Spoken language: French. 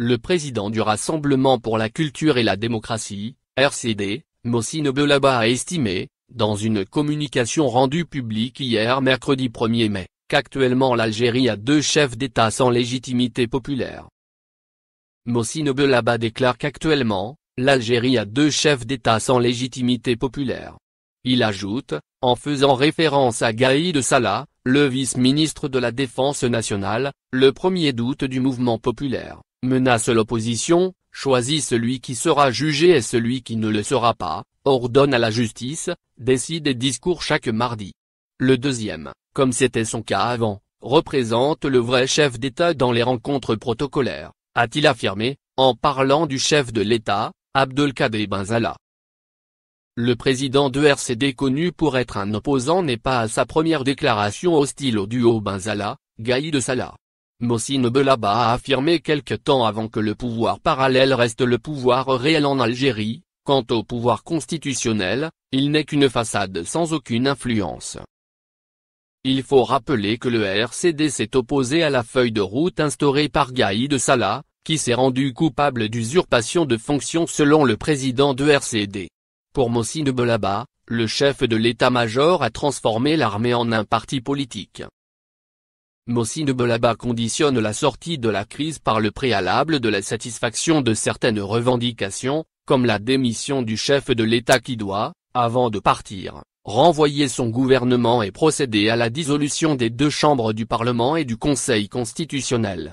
Le président du Rassemblement pour la culture et la démocratie, RCD, Mossine Belaba a estimé, dans une communication rendue publique hier mercredi 1er mai, qu'actuellement l'Algérie a deux chefs d'État sans légitimité populaire. Mossine Belaba déclare qu'actuellement, l'Algérie a deux chefs d'État sans légitimité populaire. Il ajoute, en faisant référence à Gaïd Salah, le vice-ministre de la Défense nationale, le premier doute du mouvement populaire menace l'opposition, choisit celui qui sera jugé et celui qui ne le sera pas, ordonne à la justice, décide et discours chaque mardi. Le deuxième, comme c'était son cas avant, représente le vrai chef d'État dans les rencontres protocolaires, a-t-il affirmé, en parlant du chef de l'État, Abdelkader Benzala. Le président de RCD connu pour être un opposant n'est pas à sa première déclaration hostile au duo Benzala, Gaïd Salah. Mossine Belaba a affirmé quelque temps avant que le pouvoir parallèle reste le pouvoir réel en Algérie, quant au pouvoir constitutionnel, il n'est qu'une façade sans aucune influence. Il faut rappeler que le RCD s'est opposé à la feuille de route instaurée par Gaïd Salah, qui s'est rendu coupable d'usurpation de fonction selon le président de RCD. Pour Mossine Belaba, le chef de l'état-major a transformé l'armée en un parti politique. Mossine Belaba conditionne la sortie de la crise par le préalable de la satisfaction de certaines revendications, comme la démission du chef de l'État qui doit, avant de partir, renvoyer son gouvernement et procéder à la dissolution des deux chambres du Parlement et du Conseil constitutionnel.